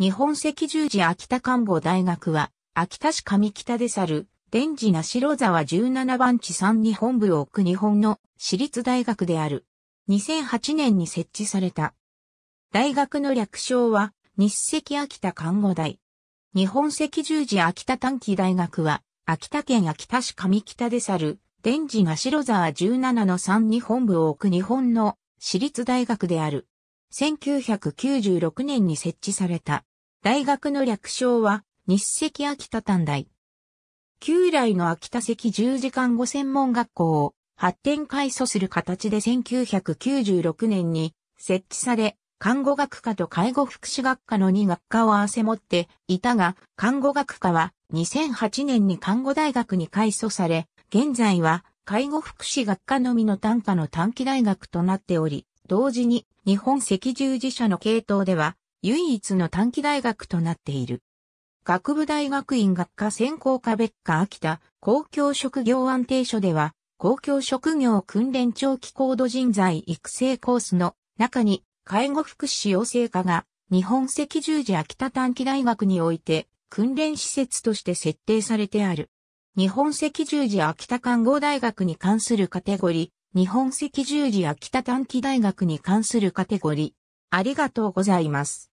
日本赤十字秋田官房大学は、秋田市上北で去る、電磁な白沢17番地3日本部を置く日本の私立大学である。2008年に設置された。大学の略称は、日赤秋田看護大。日本赤十字秋田短期大学は、秋田県秋田市上北で去る、電磁が白沢17の3日本部を置く日本の私立大学である。1996年に設置された。大学の略称は、日赤秋田短大。旧来の秋田赤十字看護専門学校を発展改祖する形で1996年に設置され、看護学科と介護福祉学科の2学科を合わせ持っていたが、看護学科は2008年に看護大学に改祖され、現在は介護福祉学科のみの単科の短期大学となっており、同時に日本赤十字社の系統では唯一の短期大学となっている。学部大学院学科専攻科別科秋田公共職業安定所では、公共職業訓練長期高度人材育成コースの中に、介護福祉養成科が日本赤十字秋田短期大学において訓練施設として設定されてある。日本赤十字秋田看護大学に関するカテゴリー、日本赤十字秋田短期大学に関するカテゴリー。ありがとうございます。